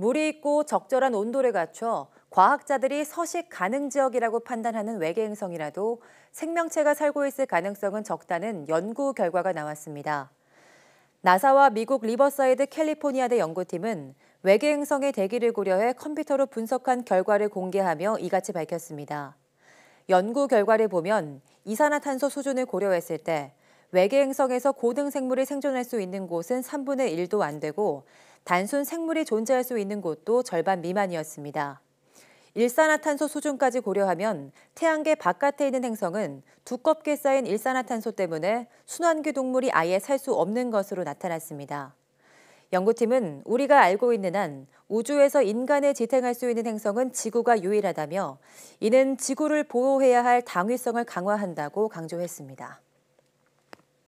물이 있고 적절한 온도를 갖춰 과학자들이 서식 가능 지역이라고 판단하는 외계 행성이라도 생명체가 살고 있을 가능성은 적다는 연구 결과가 나왔습니다. 나사와 미국 리버사이드 캘리포니아대 연구팀은 외계 행성의 대기를 고려해 컴퓨터로 분석한 결과를 공개하며 이같이 밝혔습니다. 연구 결과를 보면 이산화탄소 수준을 고려했을 때 외계 행성에서 고등 생물이 생존할 수 있는 곳은 3분의 1도 안 되고 단순 생물이 존재할 수 있는 곳도 절반 미만이었습니다. 일산화탄소 수준까지 고려하면 태양계 바깥에 있는 행성은 두껍게 쌓인 일산화탄소 때문에 순환기 동물이 아예 살 수 없는 것으로 나타났습니다. 연구팀은 우리가 알고 있는 한 우주에서 인간에 지탱할 수 있는 행성은 지구가 유일하다며 이는 지구를 보호해야 할 당위성을 강화한다고 강조했습니다.